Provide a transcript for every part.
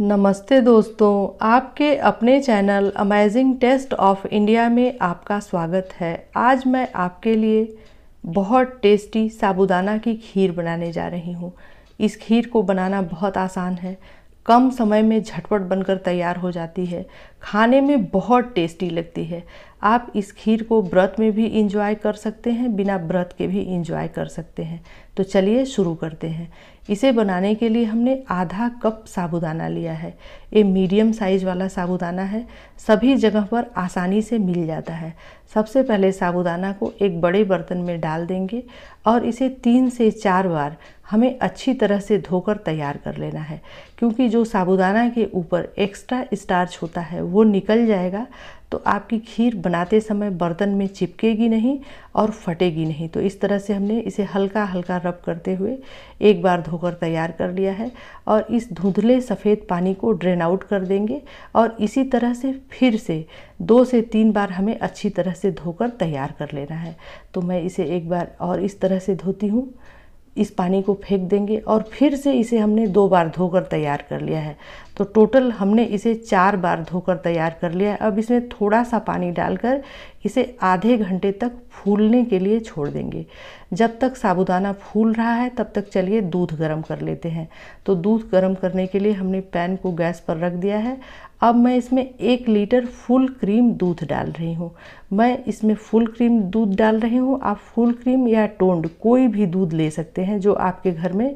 नमस्ते दोस्तों आपके अपने channel amazing taste of India में आपका स्वागत है आज मैं आपके लिए बहुत टेस्टी साबुदाना की खीर बनाने जा रही हूँ इस खीर को बनाना बहुत आसान है कम समय में झटपट बनकर तैयार हो जाती है खाने में बहुत टेस्टी लगती है आप इस खीर को व्रत में भी इंजॉय कर सकते हैं बिना व्रत के भी इंजॉय कर सकते हैं तो चलिए शुरू करते हैं इसे बनाने के लिए हमने आधा कप साबुदाना लिया है ये मीडियम साइज वाला साबुदाना है सभी जगह पर आसानी से मिल जाता है सबसे पहले साबुदाना को एक बड़े बर्तन में डाल देंगे और इसे तीन से चार बार हमें अच्छी तरह से धोकर तैयार कर लेना है क्योंकि जो साबुदाना के ऊपर एक्स्ट्रा स्टार्च होता है वो निकल जाएगा तो आपकी खीर बनाते समय बर्तन में चिपकेगी नहीं और फटेगी नहीं तो इस तरह से हमने इसे हल्का हल्का रब करते हुए एक बार धोकर तैयार कर लिया है और इस धुंधले सफ़ेद पानी को ड्रेन आउट कर देंगे और इसी तरह से फिर से दो से तीन बार हमें अच्छी तरह से धोकर तैयार कर लेना है तो मैं इसे एक बार और इस तरह से धोती हूँ इस पानी को फेंक देंगे और फिर से इसे हमने दो बार धोकर तैयार कर लिया है तो टोटल हमने इसे चार बार धोकर तैयार कर लिया है अब इसमें थोड़ा सा पानी डालकर इसे आधे घंटे तक फूलने के लिए छोड़ देंगे जब तक साबुदाना फूल रहा है तब तक चलिए दूध गर्म कर लेते हैं तो दूध गर्म करने के लिए हमने पैन को गैस पर रख दिया है अब मैं इसमें एक लीटर फुल क्रीम दूध डाल रही हूँ मैं इसमें फुल क्रीम दूध डाल रही हूँ आप फुल क्रीम या टोंड कोई भी दूध ले सकते हैं जो आपके घर में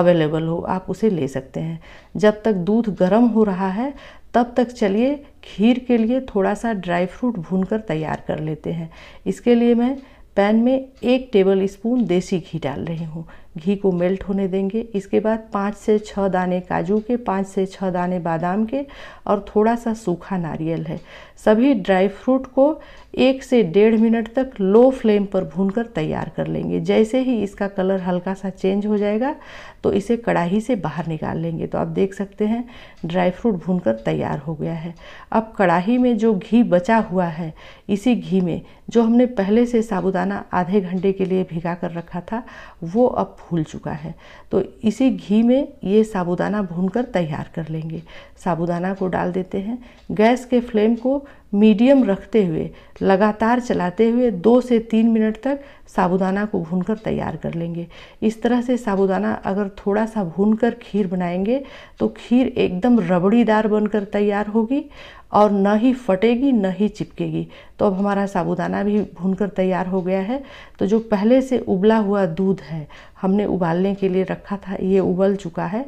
अवेलेबल हो आप उसे ले सकते हैं जब तक दूध गर्म हो रहा है तब तक चलिए खीर के लिए थोड़ा सा ड्राई फ्रूट भून कर तैयार कर लेते हैं इसके लिए मैं पैन में एक टेबल स्पून देसी घी डाल रही हूँ घी को मेल्ट होने देंगे इसके बाद पाँच से छः दाने काजू के पाँच से छः दाने बादाम के और थोड़ा सा सूखा नारियल है सभी ड्राई फ्रूट को एक से डेढ़ मिनट तक लो फ्लेम पर भूनकर तैयार कर लेंगे जैसे ही इसका कलर हल्का सा चेंज हो जाएगा तो इसे कढ़ाई से बाहर निकाल लेंगे तो आप देख सकते हैं ड्राई फ्रूट भून तैयार हो गया है अब कढ़ाही में जो घी बचा हुआ है इसी घी में जो हमने पहले से साबुदाना आधे घंटे के लिए भिगा कर रखा था वो अब फूल चुका है तो इसी घी में ये साबुदाना भूनकर तैयार कर लेंगे साबुदाना को डाल देते हैं गैस के फ्लेम को मीडियम रखते हुए लगातार चलाते हुए दो से तीन मिनट तक साबुदाना को भूनकर तैयार कर लेंगे इस तरह से साबुदाना अगर थोड़ा सा भूनकर खीर बनाएंगे तो खीर एकदम रबड़ीदार बनकर तैयार होगी और न ही फटेगी न ही चिपकेगी तो अब हमारा साबुदाना भी भूनकर तैयार हो गया है तो जो पहले से उबला हुआ दूध है हमने उबालने के लिए रखा था ये उबल चुका है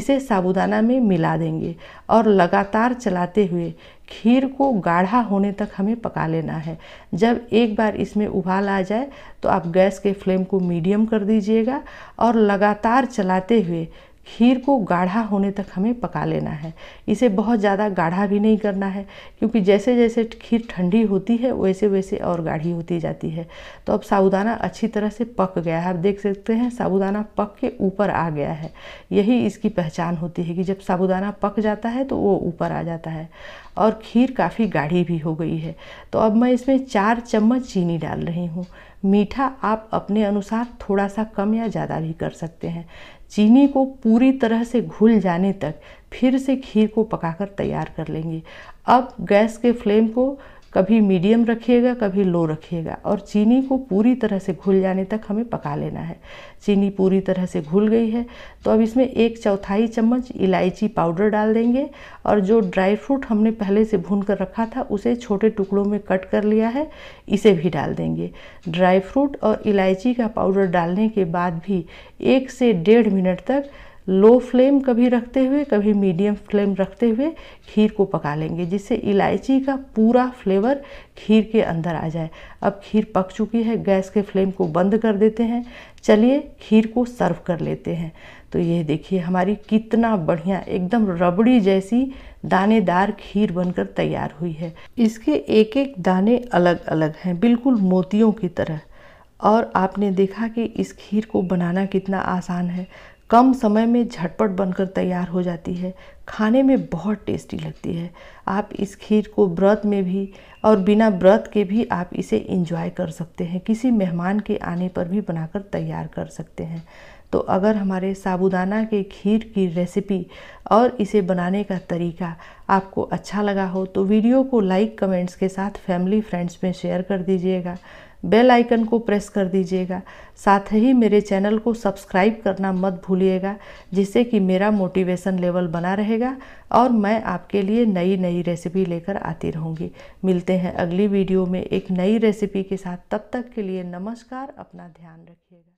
इसे साबुदाना में मिला देंगे और लगातार चलाते हुए खीर को गाढ़ा होने तक हमें पका लेना है जब एक बार इसमें उबाल आ जाए तो आप गैस के फ्लेम को मीडियम कर दीजिएगा और लगातार चलाते हुए खीर को गाढ़ा होने तक हमें पका लेना है इसे बहुत ज़्यादा गाढ़ा भी नहीं करना है क्योंकि जैसे जैसे खीर ठंडी होती है वैसे वैसे और गाढ़ी होती जाती है तो अब साबुदाना अच्छी तरह से पक गया है आप देख सकते हैं साबुदाना पक के ऊपर आ गया है यही इसकी पहचान होती है कि जब साबुदाना पक जाता है तो वो ऊपर आ जाता है और खीर काफ़ी गाढ़ी भी हो गई है तो अब मैं इसमें चार चम्मच चीनी डाल रही हूँ मीठा आप अपने अनुसार थोड़ा सा कम या ज़्यादा भी कर सकते हैं चीनी को पूरी तरह से घुल जाने तक फिर से खीर को पकाकर तैयार कर लेंगे अब गैस के फ्लेम को कभी मीडियम रखिएगा कभी लो रखिएगा और चीनी को पूरी तरह से घुल जाने तक हमें पका लेना है चीनी पूरी तरह से घुल गई है तो अब इसमें एक चौथाई चम्मच इलायची पाउडर डाल देंगे और जो ड्राई फ्रूट हमने पहले से भून कर रखा था उसे छोटे टुकड़ों में कट कर लिया है इसे भी डाल देंगे ड्राई फ्रूट और इलायची का पाउडर डालने के बाद भी एक से डेढ़ मिनट तक लो फ्लेम कभी रखते हुए कभी मीडियम फ्लेम रखते हुए खीर को पका लेंगे जिससे इलायची का पूरा फ्लेवर खीर के अंदर आ जाए अब खीर पक चुकी है गैस के फ्लेम को बंद कर देते हैं चलिए खीर को सर्व कर लेते हैं तो ये देखिए हमारी कितना बढ़िया एकदम रबड़ी जैसी दानेदार खीर बनकर तैयार हुई है इसके एक एक दाने अलग अलग हैं बिल्कुल मोतियों की तरह और आपने देखा कि इस खीर को बनाना कितना आसान है कम समय में झटपट बनकर तैयार हो जाती है खाने में बहुत टेस्टी लगती है आप इस खीर को व्रत में भी और बिना व्रत के भी आप इसे इंजॉय कर सकते हैं किसी मेहमान के आने पर भी बनाकर तैयार कर सकते हैं तो अगर हमारे साबुदाना के खीर की रेसिपी और इसे बनाने का तरीका आपको अच्छा लगा हो तो वीडियो को लाइक कमेंट्स के साथ फैमिली फ्रेंड्स में शेयर कर दीजिएगा बेल आइकन को प्रेस कर दीजिएगा साथ ही मेरे चैनल को सब्सक्राइब करना मत भूलिएगा जिससे कि मेरा मोटिवेशन लेवल बना रहेगा और मैं आपके लिए नई नई रेसिपी लेकर आती रहूँगी मिलते हैं अगली वीडियो में एक नई रेसिपी के साथ तब तक के लिए नमस्कार अपना ध्यान रखिएगा